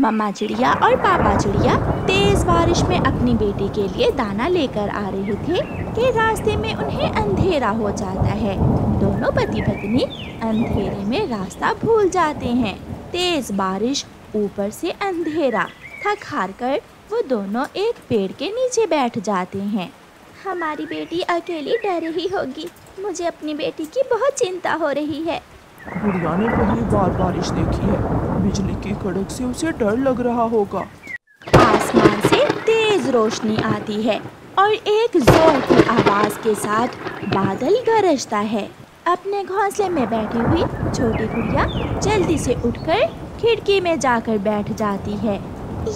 मम्मा चिड़िया और पापा चिड़िया तेज बारिश में अपनी बेटी के लिए दाना लेकर आ रहे थे कि रास्ते में उन्हें अंधेरा हो जाता है दोनों पति पत्नी अंधेरे में रास्ता भूल जाते हैं तेज बारिश ऊपर से अंधेरा थक हार कर वो दोनों एक पेड़ के नीचे बैठ जाते हैं हमारी बेटी अकेली डर रही होगी मुझे अपनी बेटी की बहुत चिंता हो रही है ने पहली बार बारिश देखी है बिजली के कड़क से उसे डर लग रहा होगा आसमान से तेज रोशनी आती है और एक जोर की आवाज के साथ बादल गरजता है अपने घोंसले में बैठी हुई छोटी गुड़िया जल्दी से उठकर खिड़की में जाकर बैठ जाती है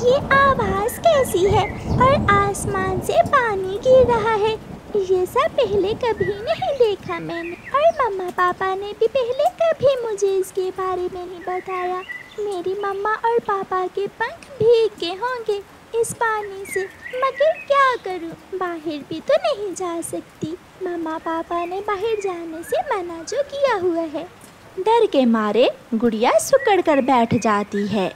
ये आवाज कैसी है और आसमान से पानी गिर रहा है ये सब पहले कभी नहीं देखा मैंने और मम्मा पापा ने भी पहले कभी मुझे इसके बारे में नहीं बताया मेरी मम्मा और पापा के पंख भीग गए होंगे इस पानी से मगर क्या करूं? बाहर भी तो नहीं जा सकती मम्मा पापा ने बाहर जाने से मना जो किया हुआ है डर के मारे गुड़िया सुकड़ कर बैठ जाती है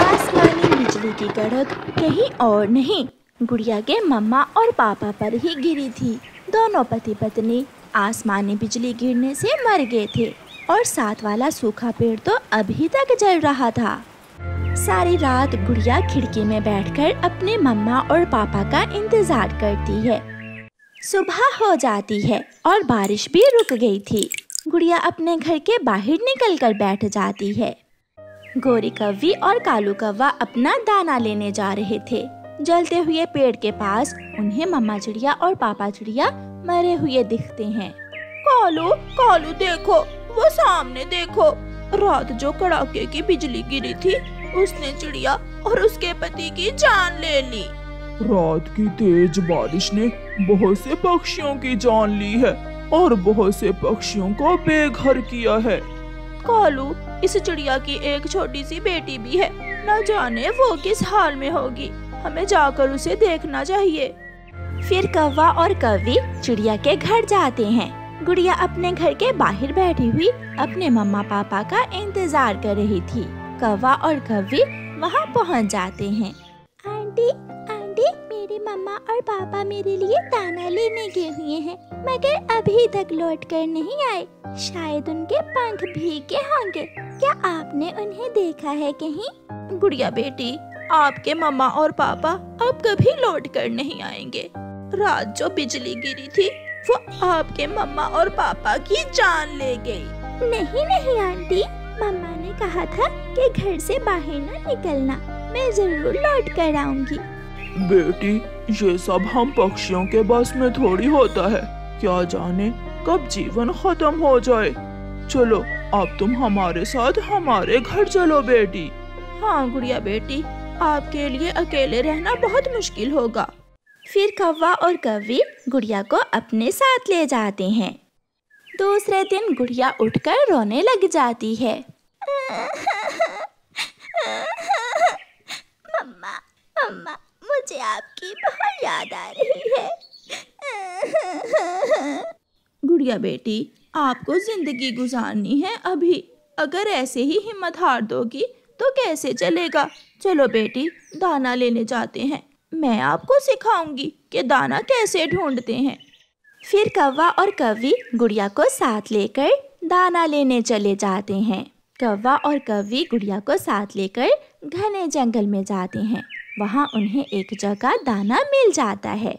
आसमानी बिजली की कड़क कहीं और नहीं गुड़िया के मम्मा और पापा पर ही गिरी थी दोनों पति पत्नी आसमानी बिजली गिरने से मर गए थे और साथ वाला सूखा पेड़ तो अभी तक जल रहा था सारी रात गुड़िया खिड़की में बैठकर अपने मम्मा और पापा का इंतज़ार करती है सुबह हो जाती है और बारिश भी रुक गई थी गुड़िया अपने घर के बाहर निकल कर बैठ जाती है गोरी कव्वी और कालू कव्वा अपना दाना लेने जा रहे थे जलते हुए पेड़ के पास उन्हें मम्मा चिड़िया और पापा चिड़िया मरे हुए दिखते हैं कालू कालू देखो वो सामने देखो रात जो कड़ाके की बिजली गिरी थी उसने चिड़िया और उसके पति की जान ले ली रात की तेज बारिश ने बहुत से पक्षियों की जान ली है और बहुत से पक्षियों को बेघर किया है कालू इस चिड़िया की एक छोटी सी बेटी भी है न जाने वो किस हाल में होगी हमें जाकर उसे देखना चाहिए फिर कौवा और कवि चिड़िया के घर जाते हैं गुड़िया अपने घर के बाहर बैठी हुई अपने मम्मा पापा का इंतजार कर रही थी कवा और कव्वी वहाँ पहुँच जाते हैं आंटी आंटी मेरे मम्मा और पापा मेरे लिए दाना लेने गए हुए हैं मगर अभी तक लौट कर नहीं आए शायद उनके पंख भीगे होंगे क्या आपने उन्हें देखा है कहीं गुड़िया बेटी आपके मम्मा और पापा अब कभी लौट कर नहीं आएंगे रात जो बिजली गिरी थी वो आपके मम्मा और पापा की जान ले गई नहीं नहीं आंटी मम्मा ने कहा था कि घर से बाहर ना निकलना मैं जरूर लौट कर आऊँगी बेटी ये सब हम पक्षियों के बस में थोड़ी होता है क्या जाने कब जीवन खत्म हो जाए चलो अब तुम हमारे साथ हमारे घर चलो बेटी हाँ गुड़िया बेटी आपके लिए अकेले रहना बहुत मुश्किल होगा फिर कौवा और कौवी गुड़िया को अपने साथ ले जाते हैं दूसरे दिन गुड़िया उठकर रोने लग जाती है मम्मा मम्मा मुझे आपकी बहुत याद आ रही है गुड़िया बेटी आपको जिंदगी गुजारनी है अभी अगर ऐसे ही हिम्मत हार दोगी तो कैसे चलेगा चलो बेटी दाना लेने जाते हैं मैं आपको सिखाऊंगी कि दाना कैसे ढूंढते हैं फिर कौवा और कवि गुड़िया को साथ लेकर दाना लेने चले जाते हैं कौवा और कवि गुड़िया को साथ लेकर घने जंगल में जाते हैं वहाँ उन्हें एक जगह दाना मिल जाता है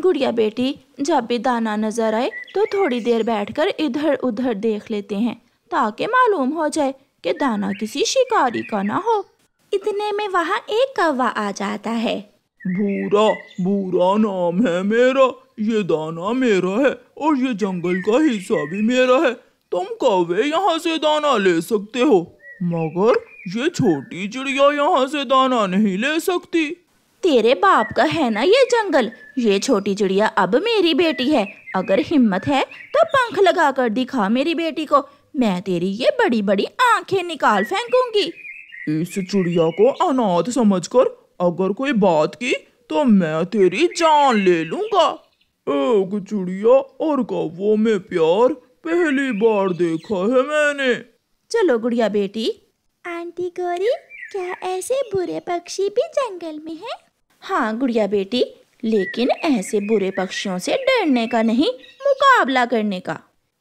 गुड़िया बेटी जब भी दाना नजर आए तो थोड़ी देर बैठकर इधर उधर देख लेते हैं ताकि मालूम हो जाए कि दाना किसी शिकारी का ना हो इतने में वहाँ एक कौवा आ जाता है भूरा भूरा नाम है मेरा ये दाना मेरा है और ये जंगल का हिस्सा भी मेरा है तुम कौवे यहाँ से दाना ले सकते हो मगर ये छोटी चिड़िया यहाँ से दाना नहीं ले सकती तेरे बाप का है ना ये जंगल ये छोटी चिड़िया अब मेरी बेटी है अगर हिम्मत है तो पंख लगा कर दिखा मेरी बेटी को मैं तेरी ये बड़ी बड़ी आंखें निकाल फेंकूंगी इस चिड़िया को अनाथ समझकर अगर कोई बात की तो मैं तेरी जान ले लूंगा एक चिड़िया और कौवों में प्यार पहली बार देखा है मैंने चलो गुड़िया बेटी आंटी गौरी क्या ऐसे बुरे पक्षी भी जंगल में हैं? हाँ गुड़िया बेटी लेकिन ऐसे बुरे पक्षियों से डरने का नहीं मुकाबला करने का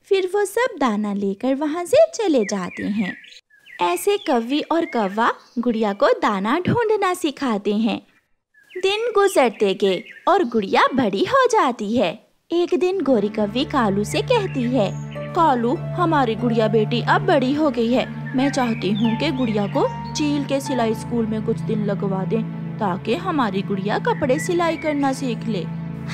फिर वो सब दाना लेकर वहाँ से चले जाते हैं ऐसे कवि और कौवा गुड़िया को दाना ढूंढना सिखाते हैं दिन गुजरते गए और गुड़िया बड़ी हो जाती है एक दिन गोरी कवि कालू से कहती है कालू हमारी गुड़िया बेटी अब बड़ी हो गई है मैं चाहती हूँ कि गुड़िया को चील के सिलाई स्कूल में कुछ दिन लगवा दें ताकि हमारी गुड़िया कपड़े सिलाई करना सीख ले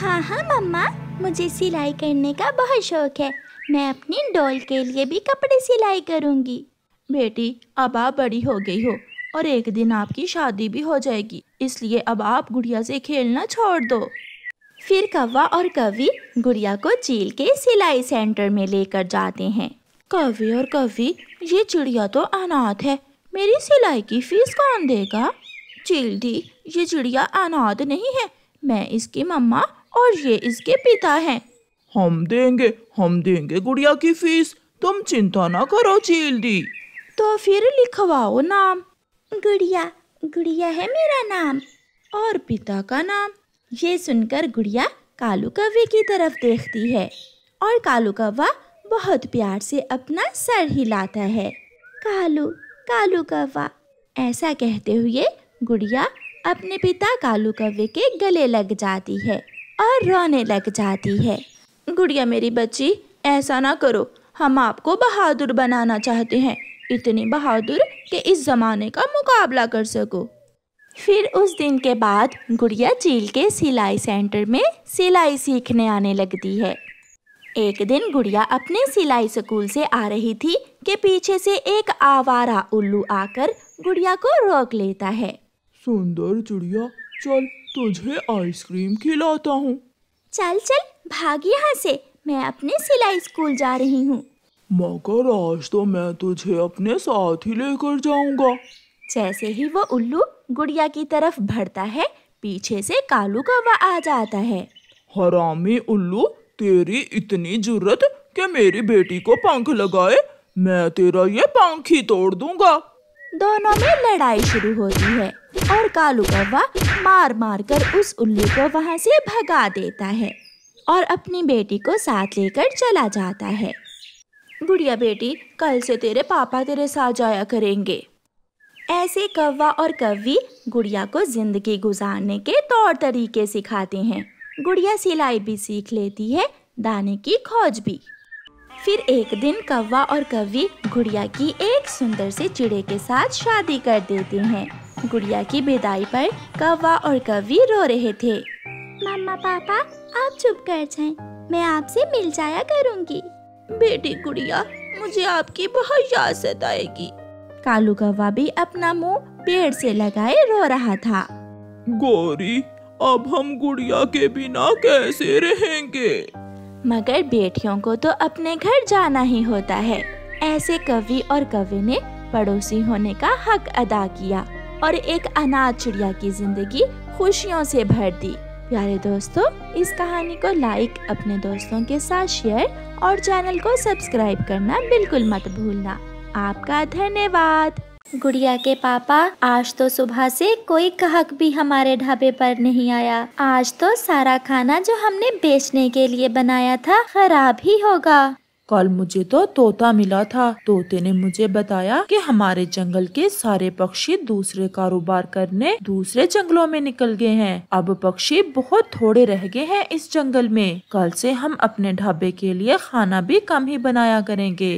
हाँ हाँ मम्मा मुझे सिलाई करने का बहुत शौक है मैं अपनी डॉल के लिए भी कपड़े सिलाई करूँगी बेटी अब आप बड़ी हो गई हो और एक दिन आपकी शादी भी हो जाएगी इसलिए अब आप गुड़िया से खेलना छोड़ दो फिर कौवा और कवि गुड़िया को झील के सिलाई सेंटर में लेकर जाते हैं कवि और कवि ये चिड़िया तो अनाथ है मेरी सिलाई की फीस कौन देगा चील दी ये चिड़िया अनाथ नहीं है मैं इसकी मम्मा और ये इसके पिता हैं हम देंगे हम देंगे गुड़िया की फीस तुम चिंता ना करो चील दी तो फिर लिखवाओ नाम गुड़िया गुड़िया है मेरा नाम और पिता का नाम ये सुनकर गुड़िया कालू कव्वे की तरफ देखती है और कालू कव्वा बहुत प्यार से अपना सर हिलाता है कालू कालू कव्वा ऐसा कहते हुए गुड़िया अपने पिता कालू कव्वे के गले लग जाती है और रोने लग जाती है गुड़िया मेरी बच्ची ऐसा ना करो हम आपको बहादुर बनाना चाहते हैं इतने बहादुर कि इस ज़माने का मुकाबला कर सको फिर उस दिन के बाद गुड़िया झील के सिलाई सेंटर में सिलाई सीखने आने लगती है एक दिन गुड़िया अपने सिलाई स्कूल से आ रही थी कि पीछे से एक आवारा उल्लू आकर गुड़िया को रोक लेता है सुंदर चिड़िया चल तुझे आइसक्रीम खिलाता हूँ चल चल भाग यहाँ से मैं अपने सिलाई स्कूल जा रही हूँ मगर आज तो मैं तुझे अपने साथ ही लेकर जाऊंगा जैसे ही वो उल्लू गुड़िया की तरफ बढ़ता है पीछे से कालू कौवा आ जाता है हरामी उल्लू तेरी इतनी जरूरत कि मेरी बेटी को पंख लगाए मैं तेरा ये पंख ही तोड़ दूंगा दोनों में लड़ाई शुरू होती है और कालू कौवा मार मार कर उस उल्लू को वहाँ से भगा देता है और अपनी बेटी को साथ लेकर चला जाता है गुड़िया बेटी कल से तेरे पापा तेरे साथ जाया करेंगे ऐसे कौवा और कव्वी गुड़िया को ज़िंदगी गुजारने के तौर तरीके सिखाते हैं गुड़िया सिलाई भी सीख लेती है दाने की खोज भी फिर एक दिन कौवा और कव्वी गुड़िया की एक सुंदर से चिड़े के साथ शादी कर देते हैं गुड़िया की विदाई पर कौवा और कव्वी रो रहे थे मम्मा पापा आप चुप कर जाएं मैं आपसे मिल जाया करूंगी बेटी गुड़िया मुझे आपकी बहुत याद सताएगी कालू कौवा भी अपना मुंह पेड़ से लगाए रो रहा था गौरी अब हम गुड़िया के बिना कैसे रहेंगे मगर बेटियों को तो अपने घर जाना ही होता है ऐसे कवि और कवि ने पड़ोसी होने का हक अदा किया और एक अनाथ चिड़िया की जिंदगी खुशियों से भर दी प्यारे दोस्तों इस कहानी को लाइक अपने दोस्तों के साथ शेयर और चैनल को सब्सक्राइब करना बिल्कुल मत भूलना आपका धन्यवाद गुड़िया के पापा आज तो सुबह से कोई कहक भी हमारे ढाबे पर नहीं आया आज तो सारा खाना जो हमने बेचने के लिए बनाया था खराब ही होगा कल मुझे तो तोता मिला था तोते ने मुझे बताया कि हमारे जंगल के सारे पक्षी दूसरे कारोबार करने दूसरे जंगलों में निकल गए हैं अब पक्षी बहुत थोड़े रह गए हैं इस जंगल में कल से हम अपने ढाबे के लिए खाना भी कम ही बनाया करेंगे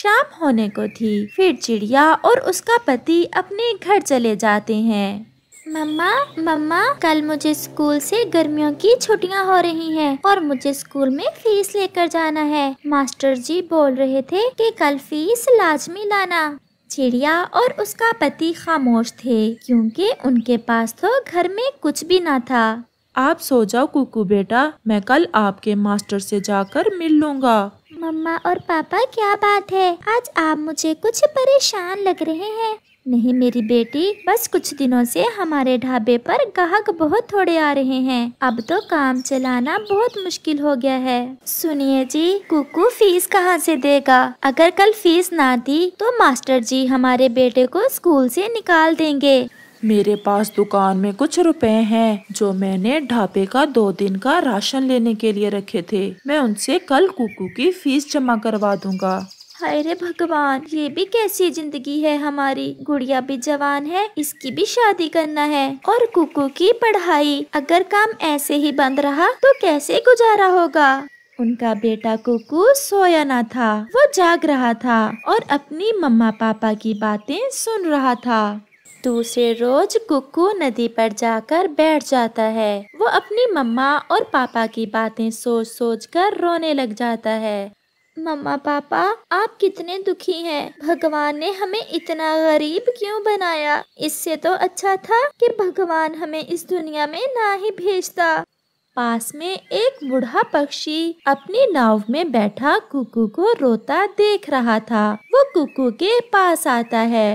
शाम होने को थी फिर चिड़िया और उसका पति अपने घर चले जाते हैं मम्मा मम्मा कल मुझे स्कूल से गर्मियों की छुट्टियां हो रही हैं और मुझे स्कूल में फीस लेकर जाना है मास्टर जी बोल रहे थे कि कल फीस लाजमी लाना चिड़िया और उसका पति खामोश थे क्योंकि उनके पास तो घर में कुछ भी ना था आप सो जाओ कुकू बेटा मैं कल आपके मास्टर से जाकर मिल लूँगा मम्मा और पापा क्या बात है आज आप मुझे कुछ परेशान लग रहे हैं नहीं मेरी बेटी बस कुछ दिनों से हमारे ढाबे पर ग्राहक बहुत थोड़े आ रहे हैं अब तो काम चलाना बहुत मुश्किल हो गया है सुनिए जी कुकू फीस कहाँ से देगा अगर कल फीस ना दी तो मास्टर जी हमारे बेटे को स्कूल से निकाल देंगे मेरे पास दुकान में कुछ रुपए हैं जो मैंने ढाबे का दो दिन का राशन लेने के लिए रखे थे मैं उनसे कल कुकू की फीस जमा करवा दूंगा हाय रे भगवान ये भी कैसी जिंदगी है हमारी गुड़िया भी जवान है इसकी भी शादी करना है और कुकू की पढ़ाई अगर काम ऐसे ही बंद रहा तो कैसे गुजारा होगा उनका बेटा कुकू सोया ना था वो जाग रहा था और अपनी मम्मा पापा की बातें सुन रहा था दूसरे रोज कुकू नदी पर जाकर बैठ जाता है वो अपनी मम्मा और पापा की बातें सोच सोच कर रोने लग जाता है मम्मा पापा आप कितने दुखी हैं भगवान ने हमें इतना गरीब क्यों बनाया इससे तो अच्छा था कि भगवान हमें इस दुनिया में ना ही भेजता पास में एक बूढ़ा पक्षी अपनी नाव में बैठा कुकू को रोता देख रहा था वो कुकू के पास आता है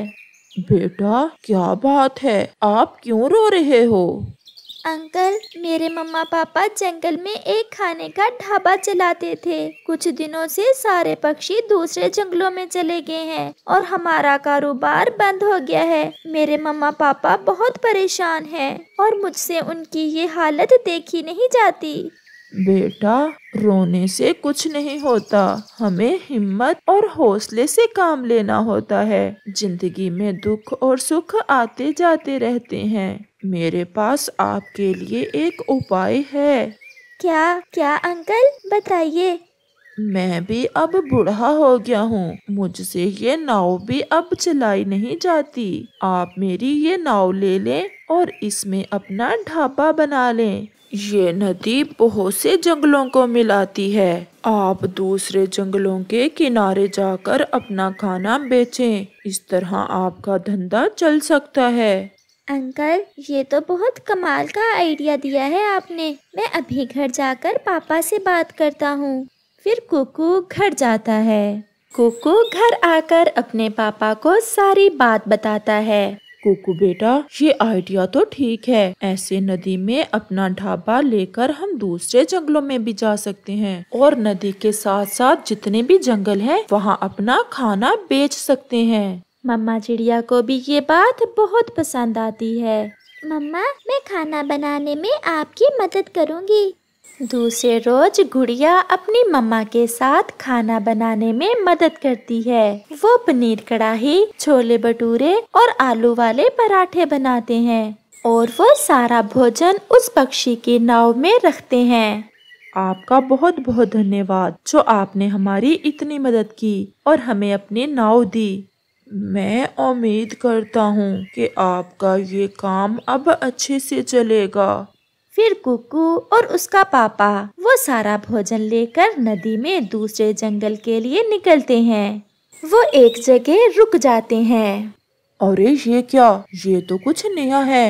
बेटा क्या बात है आप क्यों रो रहे हो अंकल मेरे मम्मा पापा जंगल में एक खाने का ढाबा चलाते थे कुछ दिनों से सारे पक्षी दूसरे जंगलों में चले गए हैं और हमारा कारोबार बंद हो गया है मेरे मम्मा पापा बहुत परेशान हैं और मुझसे उनकी ये हालत देखी नहीं जाती बेटा रोने से कुछ नहीं होता हमें हिम्मत और हौसले से काम लेना होता है जिंदगी में दुख और सुख आते जाते रहते हैं मेरे पास आपके लिए एक उपाय है क्या क्या अंकल बताइए मैं भी अब बूढ़ा हो गया हूँ मुझसे ये नाव भी अब चलाई नहीं जाती आप मेरी ये नाव ले लें और इसमें अपना ढाबा बना लें ये नदी बहुत से जंगलों को मिलाती है आप दूसरे जंगलों के किनारे जाकर अपना खाना बेचें इस तरह आपका धंधा चल सकता है अंकल ये तो बहुत कमाल का आइडिया दिया है आपने मैं अभी घर जाकर पापा से बात करता हूँ फिर कुकू घर जाता है कुकू घर आकर अपने पापा को सारी बात बताता है कुकू बेटा ये आइडिया तो ठीक है ऐसे नदी में अपना ढाबा लेकर हम दूसरे जंगलों में भी जा सकते हैं और नदी के साथ साथ जितने भी जंगल हैं वहाँ अपना खाना बेच सकते हैं मम्मा चिड़िया को भी ये बात बहुत पसंद आती है मम्मा मैं खाना बनाने में आपकी मदद करूँगी दूसरे रोज गुड़िया अपनी मम्मा के साथ खाना बनाने में मदद करती है वो पनीर कढ़ाही छोले भटूरे और आलू वाले पराठे बनाते हैं और वो सारा भोजन उस पक्षी के नाव में रखते हैं आपका बहुत बहुत धन्यवाद जो आपने हमारी इतनी मदद की और हमें अपनी नाव दी मैं उम्मीद करता हूँ कि आपका ये काम अब अच्छे से चलेगा फिर कुकू और उसका पापा वो सारा भोजन लेकर नदी में दूसरे जंगल के लिए निकलते हैं वो एक जगह रुक जाते हैं अरे ये क्या ये तो कुछ नया है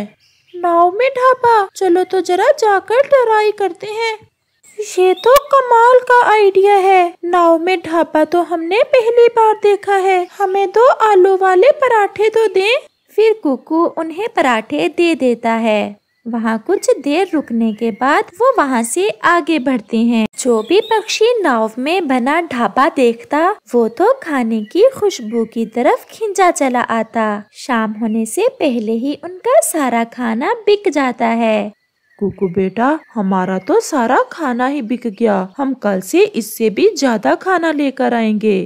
नाव में ढापा चलो तो जरा जाकर ट्राई करते हैं ये तो कमाल का आइडिया है नाव में ढाबा तो हमने पहली बार देखा है हमें दो आलू वाले पराठे तो दे फिर कुकू उन्हें पराठे दे देता है वहाँ कुछ देर रुकने के बाद वो वहाँ से आगे बढ़ते हैं जो भी पक्षी नाव में बना ढाबा देखता वो तो खाने की खुशबू की तरफ खिंचा चला आता शाम होने से पहले ही उनका सारा खाना बिक जाता है कुकू बेटा हमारा तो सारा खाना ही बिक गया हम कल से इससे भी ज्यादा खाना लेकर आएंगे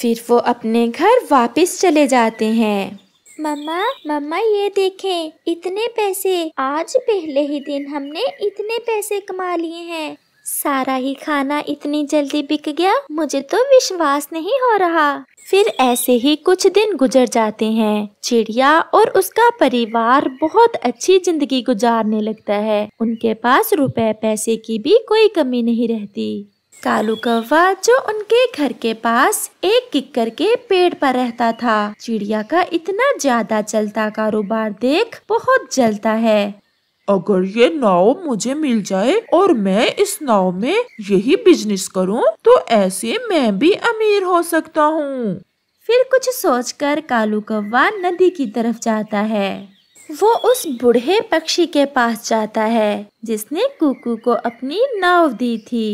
फिर वो अपने घर वापस चले जाते हैं मम्मा मम्मा ये देखें इतने पैसे आज पहले ही दिन हमने इतने पैसे कमा लिए हैं सारा ही खाना इतनी जल्दी बिक गया मुझे तो विश्वास नहीं हो रहा फिर ऐसे ही कुछ दिन गुजर जाते हैं चिड़िया और उसका परिवार बहुत अच्छी जिंदगी गुजारने लगता है उनके पास रुपए पैसे की भी कोई कमी नहीं रहती कालू कौवा जो उनके घर के पास एक किक्कर के पेड़ पर रहता था चिड़िया का इतना ज्यादा चलता कारोबार देख बहुत जलता है अगर ये नाव मुझे मिल जाए और मैं इस नाव में यही बिजनेस करूं तो ऐसे मैं भी अमीर हो सकता हूँ फिर कुछ सोचकर कालू कौवा नदी की तरफ जाता है वो उस बूढ़े पक्षी के पास जाता है जिसने कुकू को अपनी नाव दी थी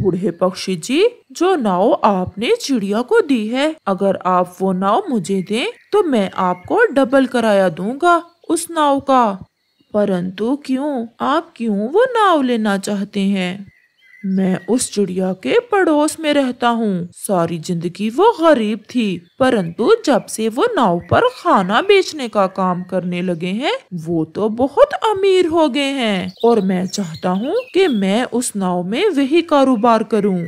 बूढ़े पक्षी जी जो नाव आपने चिड़िया को दी है अगर आप वो नाव मुझे दें तो मैं आपको डबल कराया दूंगा उस नाव का परंतु क्यों आप क्यों वो नाव लेना चाहते हैं मैं उस चिड़िया के पड़ोस में रहता हूँ सारी जिंदगी वो गरीब थी परंतु जब से वो नाव पर खाना बेचने का काम करने लगे हैं वो तो बहुत अमीर हो गए हैं और मैं चाहता हूँ कि मैं उस नाव में वही कारोबार करूँ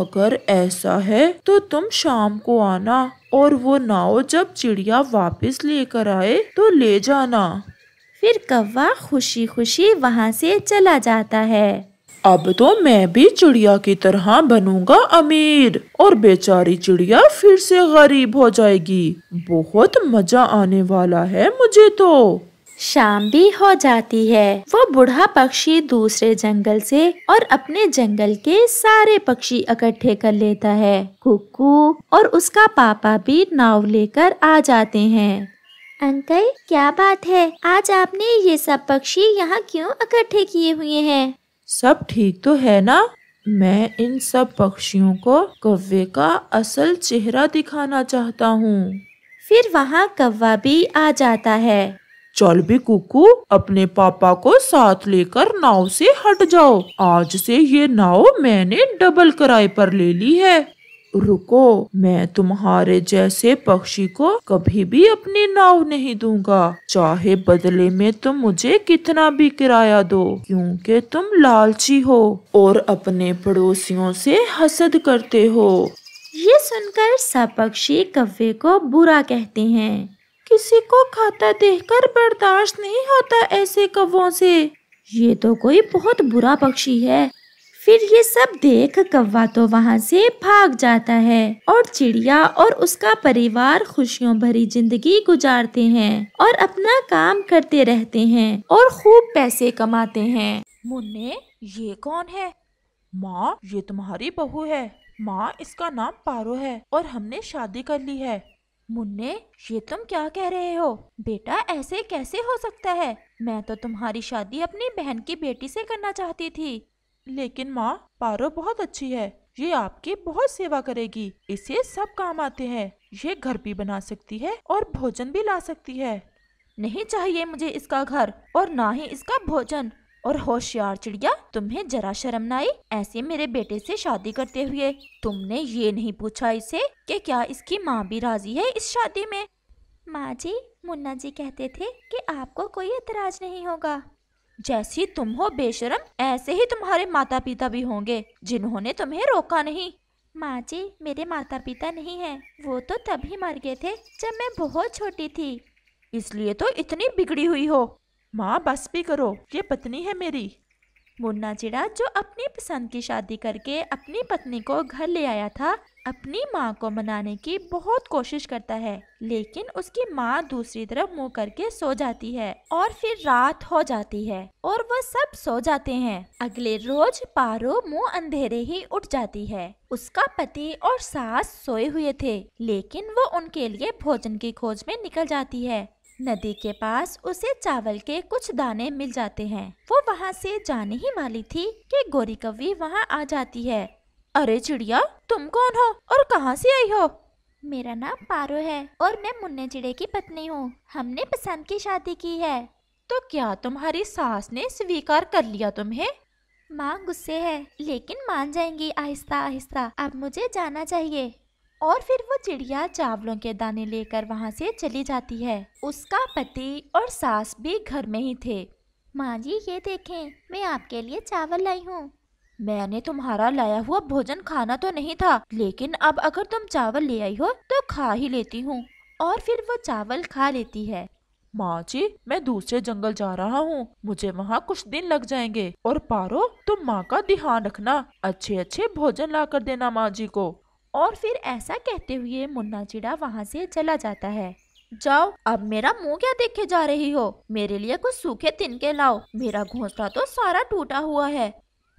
अगर ऐसा है तो तुम शाम को आना और वो नाव जब चिड़िया वापस लेकर आए तो ले जाना फिर कौवा खुशी खुशी वहाँ से चला जाता है अब तो मैं भी चिड़िया की तरह बनूंगा अमीर और बेचारी चिड़िया फिर से गरीब हो जाएगी बहुत मजा आने वाला है मुझे तो शाम भी हो जाती है वो बूढ़ा पक्षी दूसरे जंगल से और अपने जंगल के सारे पक्षी इकट्ठे कर लेता है कुकू और उसका पापा भी नाव लेकर आ जाते हैं अंकल क्या बात है आज आपने ये सब पक्षी यहाँ क्यों इकट्ठे किए हुए हैं सब ठीक तो है ना मैं इन सब पक्षियों को कव्वे का असल चेहरा दिखाना चाहता हूँ फिर वहाँ कव्वा भी आ जाता है चल भी कुकू अपने पापा को साथ लेकर नाव से हट जाओ आज से ये नाव मैंने डबल किराए पर ले ली है रुको मैं तुम्हारे जैसे पक्षी को कभी भी अपनी नाव नहीं दूंगा चाहे बदले में तुम मुझे कितना भी किराया दो क्योंकि तुम लालची हो और अपने पड़ोसियों से हसद करते हो ये सुनकर सब पक्षी कव्वे को बुरा कहते हैं किसी को खाता देखकर बर्दाश्त नहीं होता ऐसे कव्वों से ये तो कोई बहुत बुरा पक्षी है फिर ये सब देख कौवा तो वहाँ से भाग जाता है और चिड़िया और उसका परिवार खुशियों भरी जिंदगी गुजारते हैं और अपना काम करते रहते हैं और खूब पैसे कमाते हैं मुन्ने ये कौन है माँ ये तुम्हारी बहू है माँ इसका नाम पारो है और हमने शादी कर ली है मुन्ने ये तुम क्या कह रहे हो बेटा ऐसे कैसे हो सकता है मैं तो तुम्हारी शादी अपनी बहन की बेटी से करना चाहती थी लेकिन माँ पारो बहुत अच्छी है ये आपकी बहुत सेवा करेगी इसे सब काम आते हैं ये घर भी बना सकती है और भोजन भी ला सकती है नहीं चाहिए मुझे इसका घर और ना ही इसका भोजन और होशियार चिड़िया तुम्हें जरा शर्म न आई ऐसे मेरे बेटे से शादी करते हुए तुमने ये नहीं पूछा इसे कि क्या इसकी माँ भी राजी है इस शादी में माँ जी मुन्ना जी कहते थे कि आपको कोई एतराज नहीं होगा जैसी तुम हो बेशरम ऐसे ही तुम्हारे माता पिता भी होंगे जिन्होंने तुम्हें रोका नहीं माँ जी मेरे माता पिता नहीं हैं वो तो तभी मर गए थे जब मैं बहुत छोटी थी इसलिए तो इतनी बिगड़ी हुई हो माँ बस भी करो ये पत्नी है मेरी मुन्ना चिड़ा जो अपनी पसंद की शादी करके अपनी पत्नी को घर ले आया था अपनी माँ को मनाने की बहुत कोशिश करता है लेकिन उसकी माँ दूसरी तरफ मुंह करके सो जाती है और फिर रात हो जाती है और वह सब सो जाते हैं अगले रोज पारो मुंह अंधेरे ही उठ जाती है उसका पति और सास सोए हुए थे लेकिन वो उनके लिए भोजन की खोज में निकल जाती है नदी के पास उसे चावल के कुछ दाने मिल जाते हैं वो वहाँ से जाने ही वाली थी कि गोरी कवि वहाँ आ जाती है अरे चिड़िया तुम कौन हो और कहाँ से आई हो मेरा नाम पारो है और मैं मुन्ने चिड़े की पत्नी हूँ हमने पसंद की शादी की है तो क्या तुम्हारी सास ने स्वीकार कर लिया तुम्हें माँ गुस्से है लेकिन मान जाएंगी आहिस्ता आहिस्ता अब मुझे जाना चाहिए और फिर वो चिड़िया चावलों के दाने लेकर वहाँ से चली जाती है उसका पति और सास भी घर में ही थे माँ जी ये देखें मैं आपके लिए चावल लाई हूँ मैंने तुम्हारा लाया हुआ भोजन खाना तो नहीं था लेकिन अब अगर तुम चावल ले आई हो तो खा ही लेती हूँ और फिर वो चावल खा लेती है माँ जी मैं दूसरे जंगल जा रहा हूँ मुझे वहाँ कुछ दिन लग जाएंगे और पारो तुम माँ का ध्यान रखना अच्छे अच्छे भोजन ला कर देना माँ जी को और फिर ऐसा कहते हुए मुन्ना चिड़ा वहाँ से चला जाता है जाओ अब मेरा मुंह क्या देखे जा रही हो मेरे लिए कुछ सूखे तिनके लाओ मेरा घोंसला तो सारा टूटा हुआ है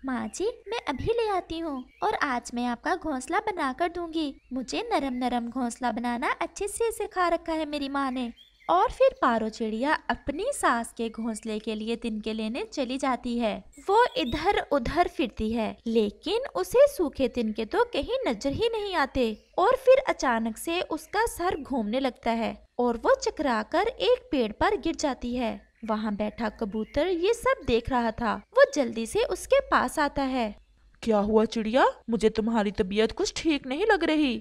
माँ जी मैं अभी ले आती हूँ और आज मैं आपका घोंसला बना कर दूंगी मुझे नरम नरम घोंसला बनाना अच्छे से सिखा रखा है मेरी माँ ने और फिर पारो चिड़िया अपनी सास के घोंसले के लिए तिनके लेने चली जाती है वो इधर उधर फिरती है लेकिन उसे सूखे तिनके तो कहीं नजर ही नहीं आते और फिर अचानक से उसका सर घूमने लगता है और वो चकरा कर एक पेड़ पर गिर जाती है वहाँ बैठा कबूतर ये सब देख रहा था वो जल्दी से उसके पास आता है क्या हुआ चिड़िया मुझे तुम्हारी तबीयत कुछ ठीक नहीं लग रही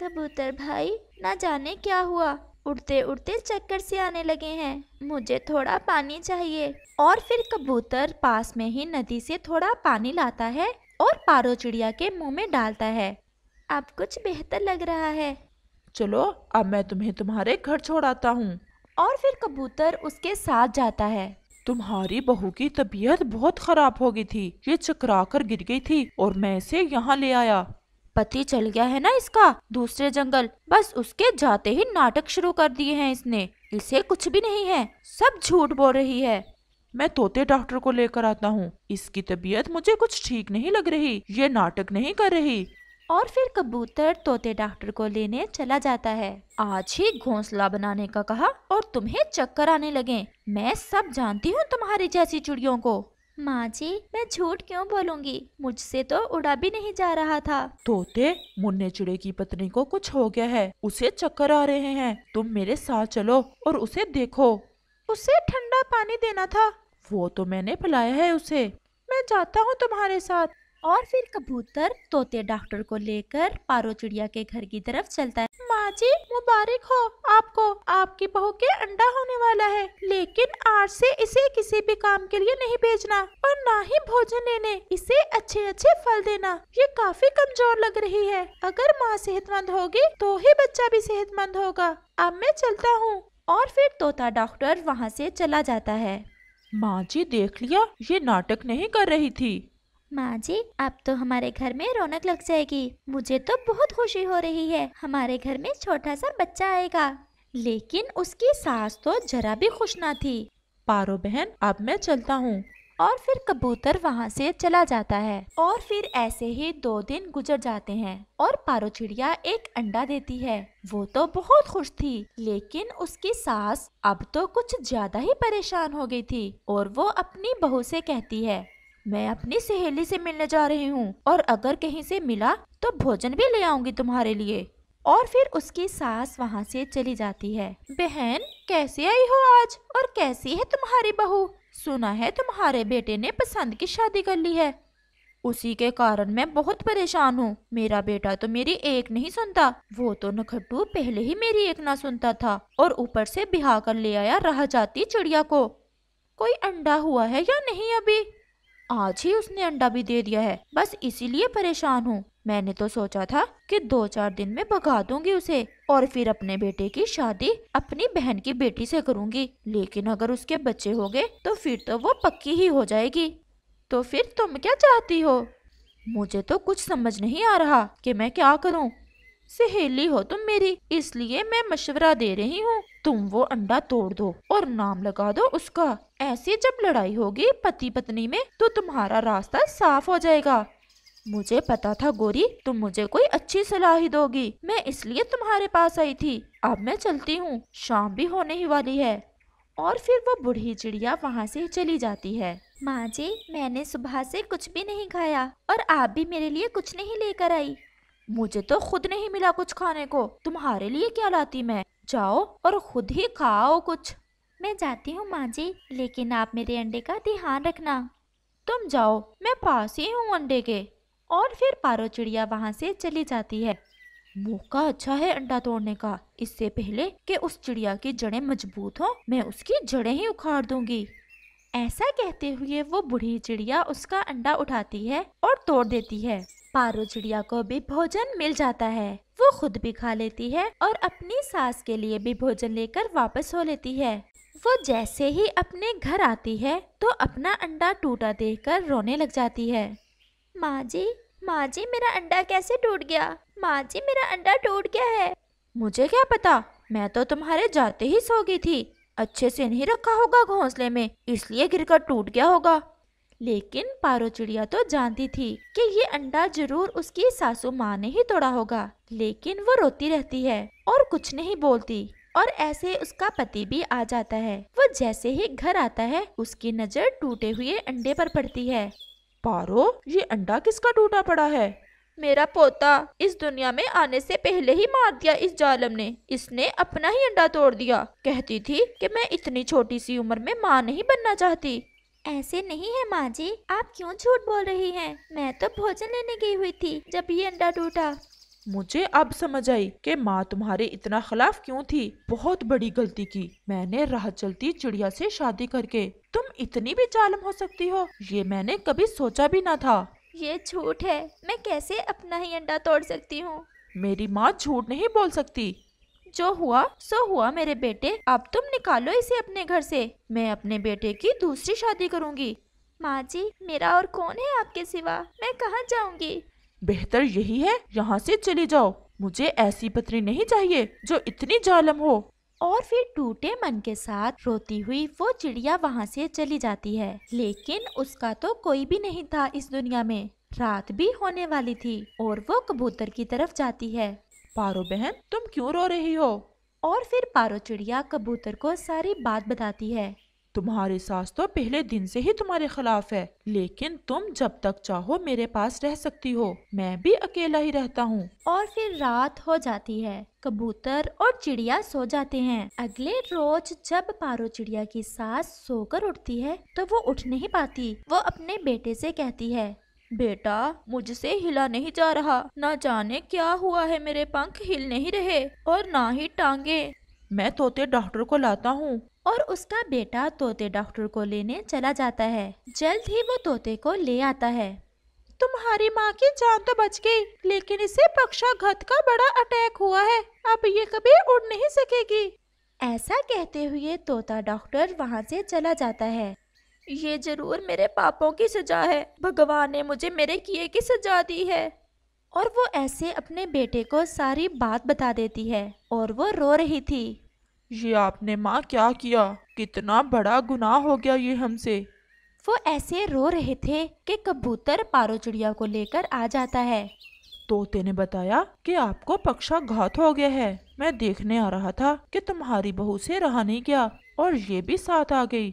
कबूतर भाई ना जाने क्या हुआ उड़ते उड़ते चक्कर से आने लगे हैं मुझे थोड़ा पानी चाहिए और फिर कबूतर पास में ही नदी से थोड़ा पानी लाता है और पारो चिड़िया के मुंह में डालता है अब कुछ बेहतर लग रहा है चलो अब मैं तुम्हें तुम्हारे घर छोड़ाता हूँ और फिर कबूतर उसके साथ जाता है तुम्हारी बहू की तबीयत बहुत खराब हो गई थी ये चकरा कर गिर गई थी और मैं इसे यहाँ ले आया पति चल गया है ना इसका दूसरे जंगल बस उसके जाते ही नाटक शुरू कर दिए हैं इसने इसे कुछ भी नहीं है सब झूठ बोल रही है मैं तोते डॉक्टर को लेकर आता हूँ इसकी तबीयत मुझे कुछ ठीक नहीं लग रही ये नाटक नहीं कर रही और फिर कबूतर तोते डॉक्टर को लेने चला जाता है आज ही घोंसला बनाने का कहा और तुम्हें चक्कर आने लगे मैं सब जानती हूँ तुम्हारी जैसी चिड़ियों को माँ जी मैं झूठ क्यों बोलूंगी मुझसे तो उड़ा भी नहीं जा रहा था तोते मुन्ने चिड़े की पत्नी को कुछ हो गया है उसे चक्कर आ रहे हैं तुम मेरे साथ चलो और उसे देखो उसे ठंडा पानी देना था वो तो मैंने पिलाया है उसे मैं जाता हूँ तुम्हारे साथ और फिर कबूतर तोते डॉक्टर को लेकर पारो चिड़िया के घर की तरफ चलता है माँ जी मुबारक हो आपको आपकी बहू के अंडा होने वाला है लेकिन आज से इसे किसी भी काम के लिए नहीं भेजना और ना ही भोजन लेने इसे अच्छे अच्छे फल देना ये काफी कमजोर लग रही है अगर माँ सेहतमंद होगी तो ही बच्चा भी सेहतमंद होगा अब मैं चलता हूँ और फिर तोता डॉक्टर वहाँ से चला जाता है माँ जी देख लिया ये नाटक नहीं कर रही थी माँ जी अब तो हमारे घर में रौनक लग जाएगी मुझे तो बहुत खुशी हो रही है हमारे घर में छोटा सा बच्चा आएगा लेकिन उसकी सास तो जरा भी खुश ना थी पारो बहन अब मैं चलता हूँ और फिर कबूतर वहाँ से चला जाता है और फिर ऐसे ही दो दिन गुजर जाते हैं और पारो चिड़िया एक अंडा देती है वो तो बहुत खुश थी लेकिन उसकी सास अब तो कुछ ज्यादा ही परेशान हो गई थी और वो अपनी बहू से कहती है मैं अपनी सहेली से मिलने जा रही हूँ और अगर कहीं से मिला तो भोजन भी ले आऊंगी तुम्हारे लिए और फिर उसकी सास वहाँ से चली जाती है बहन कैसे आई हो आज और कैसी है तुम्हारी बहू सुना है तुम्हारे बेटे ने पसंद की शादी कर ली है उसी के कारण मैं बहुत परेशान हूँ मेरा बेटा तो मेरी एक नहीं सुनता वो तो नखट्टू पहले ही मेरी एक ना सुनता था और ऊपर से बिहा कर ले आया रह जाती चिड़िया को कोई अंडा हुआ है या नहीं अभी आज ही उसने अंडा भी दे दिया है बस इसीलिए परेशान हूँ मैंने तो सोचा था कि दो चार दिन में भगा दूंगी उसे और फिर अपने बेटे की शादी अपनी बहन की बेटी से करूंगी लेकिन अगर उसके बच्चे हो गए तो फिर तो वो पक्की ही हो जाएगी तो फिर तुम क्या चाहती हो मुझे तो कुछ समझ नहीं आ रहा कि मैं क्या करूं। सहेली हो तुम मेरी इसलिए मैं मशवरा दे रही हूँ तुम वो अंडा तोड़ दो और नाम लगा दो उसका ऐसी जब लड़ाई होगी पति पत्नी में तो तुम्हारा रास्ता साफ हो जाएगा मुझे पता था गोरी तुम मुझे कोई अच्छी सलाह ही दोगी मैं इसलिए तुम्हारे पास आई थी अब मैं चलती हूँ शाम भी होने ही वाली है और फिर वो बूढ़ी चिड़िया वहाँ से चली जाती है माँ जी मैंने सुबह से कुछ भी नहीं खाया और आप भी मेरे लिए कुछ नहीं लेकर आई मुझे तो खुद नहीं मिला कुछ खाने को तुम्हारे लिए क्या लाती मैं जाओ और खुद ही खाओ कुछ मैं जाती हूँ माँ जी लेकिन आप मेरे अंडे का ध्यान रखना तुम जाओ मैं पास ही हूँ अंडे के और फिर पारो चिड़िया वहाँ से चली जाती है मौका अच्छा है अंडा तोड़ने का इससे पहले कि उस चिड़िया की जड़ें मजबूत हों मैं उसकी जड़ें ही उखाड़ दूंगी ऐसा कहते हुए वो बूढ़ी चिड़िया उसका अंडा उठाती है और तोड़ देती है पारू चिड़िया को भी भोजन मिल जाता है वो खुद भी खा लेती है और अपनी सास के लिए भी भोजन लेकर वापस हो लेती है वो जैसे ही अपने घर आती है तो अपना अंडा टूटा देखकर रोने लग जाती है माँ जी माँ जी मेरा अंडा कैसे टूट गया माँ जी मेरा अंडा टूट गया है मुझे क्या पता मैं तो तुम्हारे जाते ही सो गई थी अच्छे से नहीं रखा होगा घोंसले में इसलिए गिरकर टूट गया होगा लेकिन पारो चिड़िया तो जानती थी कि ये अंडा जरूर उसकी सासू माँ ने ही तोड़ा होगा लेकिन वो रोती रहती है और कुछ नहीं बोलती और ऐसे उसका पति भी आ जाता है वो जैसे ही घर आता है उसकी नजर टूटे हुए अंडे पर पड़ती है पारो ये अंडा किसका टूटा पड़ा है मेरा पोता इस दुनिया में आने से पहले ही मार दिया इस जालम ने इसने अपना ही अंडा तोड़ दिया कहती थी कि मैं इतनी छोटी सी उम्र में माँ नहीं बनना चाहती ऐसे नहीं है माँ जी आप क्यों झूठ बोल रही हैं? मैं तो भोजन लेने गई हुई थी जब ये अंडा टूटा मुझे अब समझ आई कि माँ तुम्हारे इतना खिलाफ क्यों थी बहुत बड़ी गलती की मैंने राह चलती चिड़िया से शादी करके तुम इतनी भी जालम हो सकती हो ये मैंने कभी सोचा भी ना था ये झूठ है मैं कैसे अपना ही अंडा तोड़ सकती हूँ मेरी माँ झूठ नहीं बोल सकती जो हुआ सो हुआ मेरे बेटे अब तुम निकालो इसे अपने घर से मैं अपने बेटे की दूसरी शादी करूंगी माँ जी मेरा और कौन है आपके सिवा मैं कहाँ जाऊंगी बेहतर यही है यहाँ से चली जाओ मुझे ऐसी पत्नी नहीं चाहिए जो इतनी जालम हो और फिर टूटे मन के साथ रोती हुई वो चिड़िया वहाँ से चली जाती है लेकिन उसका तो कोई भी नहीं था इस दुनिया में रात भी होने वाली थी और वो कबूतर की तरफ जाती है पारो बहन तुम क्यों रो रही हो और फिर पारो चिड़िया कबूतर को सारी बात बताती है तुम्हारी सास तो पहले दिन से ही तुम्हारे खिलाफ है लेकिन तुम जब तक चाहो मेरे पास रह सकती हो मैं भी अकेला ही रहता हूँ और फिर रात हो जाती है कबूतर और चिड़िया सो जाते हैं अगले रोज जब पारो चिड़िया की सास सोकर उठती है तो वो उठ नहीं पाती वो अपने बेटे से कहती है बेटा मुझसे हिला नहीं जा रहा ना जाने क्या हुआ है मेरे पंख हिल नहीं रहे और ना ही टांगे मैं तोते डॉक्टर को लाता हूँ और उसका बेटा तोते डॉक्टर को लेने चला जाता है जल्द ही वो तोते को ले आता है तुम्हारी माँ की जान तो बच गई लेकिन इसे घत का बड़ा अटैक हुआ है अब ये कभी उड़ नहीं सकेगी ऐसा कहते हुए तोता डॉक्टर वहाँ से चला जाता है ये जरूर मेरे पापों की सजा है भगवान ने मुझे मेरे किए की सजा दी है और वो ऐसे अपने बेटे को सारी बात बता देती है और वो रो रही थी ये आपने माँ क्या किया कितना बड़ा गुनाह हो गया ये हमसे वो ऐसे रो रहे थे कि कबूतर पारो चिड़िया को लेकर आ जाता है तोते ने बताया कि आपको पक्षा घात हो गया है मैं देखने आ रहा था कि तुम्हारी बहू से रहा नहीं गया और ये भी साथ आ गई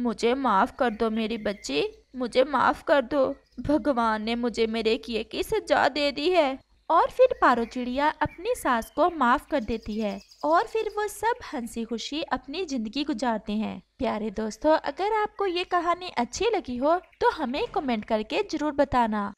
मुझे माफ़ कर दो मेरी बच्ची मुझे माफ़ कर दो भगवान ने मुझे मेरे किए की सजा दे दी है और फिर पारो चिड़िया अपनी सास को माफ कर देती है और फिर वो सब हंसी खुशी अपनी जिंदगी गुजारते हैं प्यारे दोस्तों अगर आपको ये कहानी अच्छी लगी हो तो हमें कमेंट करके जरूर बताना